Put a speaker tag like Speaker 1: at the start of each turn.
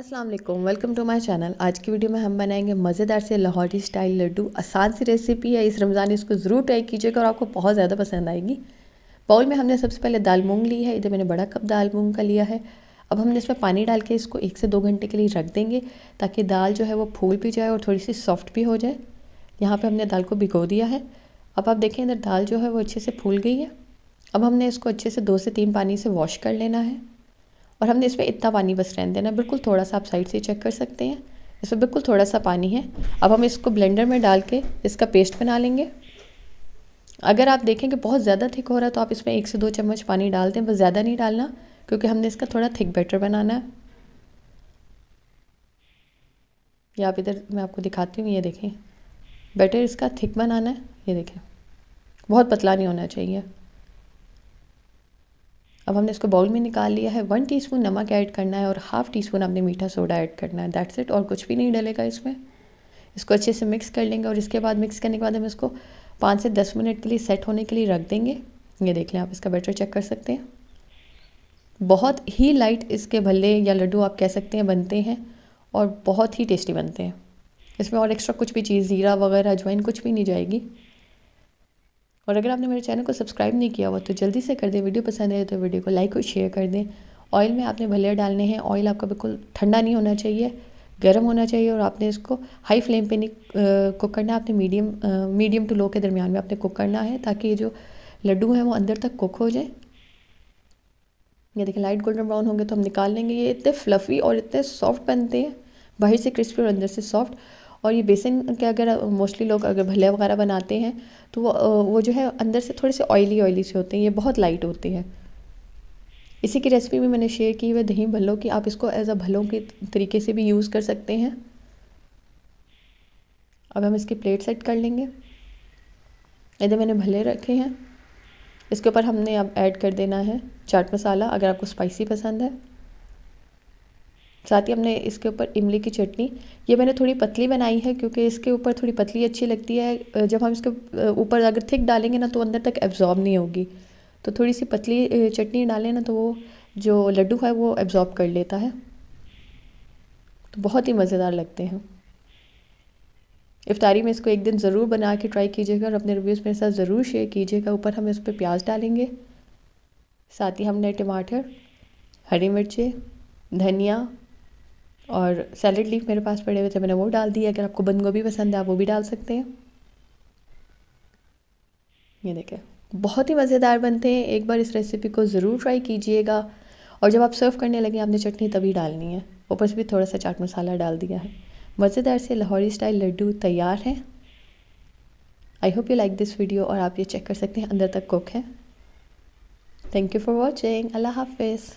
Speaker 1: Aslam welcome to my channel आज की video में हम बनाएंगे मज़ेदार से लाहौरी स्टाइल लड्डू आसान सी रेसिपी है इस रमज़ान इसको ज़रूर ट्राई कीजिएगा और आपको बहुत ज़्यादा पसंद आएगी बाउल में हमने सबसे पहले दाल मूंग ली है इधर मैंने बड़ा कप दाल मूंग का लिया है अब हमने इसमें पानी डाल के इसको एक से दो घंटे के लिए रख देंगे ताकि दाल जो है वो फूल भी जाए और थोड़ी सी सॉफ्ट भी हो जाए यहाँ पर हमने दाल को भिगो दिया है अब आप देखें इधर दाल जो है वो अच्छे से फूल गई है अब हमने इसको अच्छे से दो से तीन पानी से वॉश कर लेना है और हमने इसमें इतना पानी बस रहने देना बिल्कुल थोड़ा सा आप साइड से चेक कर सकते हैं इसमें बिल्कुल थोड़ा सा पानी है अब हम इसको ब्लेंडर में डाल के इसका पेस्ट बना लेंगे अगर आप देखें कि बहुत ज़्यादा थिक हो रहा है तो आप इसमें एक से दो चम्मच पानी डाल दें बस ज़्यादा नहीं डालना क्योंकि हमने इसका थोड़ा थिक बैटर बनाना है या आप इधर मैं आपको दिखाती हूँ ये देखें बैटर इसका थिक बनाना है ये देखें बहुत पतला नहीं होना चाहिए अब हमने इसको बाउल में निकाल लिया है वन टीस्पून नमक ऐड करना है और हाफ़ टी स्पून हमने मीठा सोडा ऐड करना है दैट्स इट और कुछ भी नहीं डलेगा इसमें इसको अच्छे से मिक्स कर लेंगे और इसके बाद मिक्स करने के बाद हम इसको पाँच से दस मिनट के लिए सेट होने के लिए रख देंगे ये देख लें आप इसका बैटर चेक कर सकते हैं बहुत ही लाइट इसके भल्ले या लड्डू आप कह सकते हैं बनते हैं और बहुत ही टेस्टी बनते हैं इसमें और एक्स्ट्रा कुछ भी चीज़ ज़ीरा वगैरह अजवाइन कुछ भी नहीं जाएगी और अगर आपने मेरे चैनल को सब्सक्राइब नहीं किया हुआ तो जल्दी से कर दें वीडियो पसंद आए तो वीडियो को लाइक और शेयर कर दें ऑयल में आपने भले डालने हैं ऑयल आपका बिल्कुल ठंडा नहीं होना चाहिए गर्म होना चाहिए और आपने इसको हाई फ्लेम पे नहीं कुक करना आपने मीडियम मीडियम टू लो के दरमियान में आपने कुक करना है ताकि ये जो लड्डू हैं वो अंदर तक कुक हो जाए ये देखिए लाइट गोल्डन ब्राउन होंगे तो हम निकाल लेंगे ये इतने फ्लफ़ी और इतने सॉफ्ट बनते हैं बाहर से क्रिस्पी और अंदर से सॉफ्ट और ये बेसन के अगर मोस्टली लोग अगर भले वगैरह बनाते हैं तो वो वो जो है अंदर से थोड़े से ऑयली ऑयली से होते हैं ये बहुत लाइट होते हैं इसी की रेसिपी में मैंने शेयर की हुई दही भल्लों की आप इसको एज अ भल्लों के तरीके से भी यूज़ कर सकते हैं अब हम इसकी प्लेट सेट कर लेंगे इधर मैंने भले रखे हैं इसके ऊपर हमने अब ऐड कर देना है चाट मसाला अगर आपको स्पाइसी पसंद है साथ ही हमने इसके ऊपर इमली की चटनी ये मैंने थोड़ी पतली बनाई है क्योंकि इसके ऊपर थोड़ी पतली अच्छी लगती है जब हम इसके ऊपर अगर थिक डालेंगे ना तो अंदर तक एब्जॉर्ब नहीं होगी तो थोड़ी सी पतली चटनी डालें ना तो वो जो लड्डू है वो एब्जॉर्ब कर लेता है तो बहुत ही मज़ेदार लगते हैं इफ्तारी में इसको एक दिन ज़रूर बना के ट्राई कीजिएगा और अपने रिव्यूज़ मेरे साथ ज़रूर शेयर कीजिएगा ऊपर हम इस पर प्याज डालेंगे साथ ही हमने टमाटर हरी मिर्चें धनिया और सैलड लीफ मेरे पास पड़े हुए थे मैंने वो डाल दिए अगर आपको बंद गोभी पसंद है आप वो भी डाल सकते हैं ये देखें बहुत ही मज़ेदार बनते हैं एक बार इस रेसिपी को ज़रूर ट्राई कीजिएगा और जब आप सर्व करने लगे आपने चटनी तभी डालनी है ऊपर से भी थोड़ा सा चाट मसाला डाल दिया है मज़ेदार से लाहौरी स्टाइल लड्डू तैयार हैं I hope you like this video और आप ये चेक कर सकते हैं अंदर तक कुक है thank you for watching Allah हाफिज़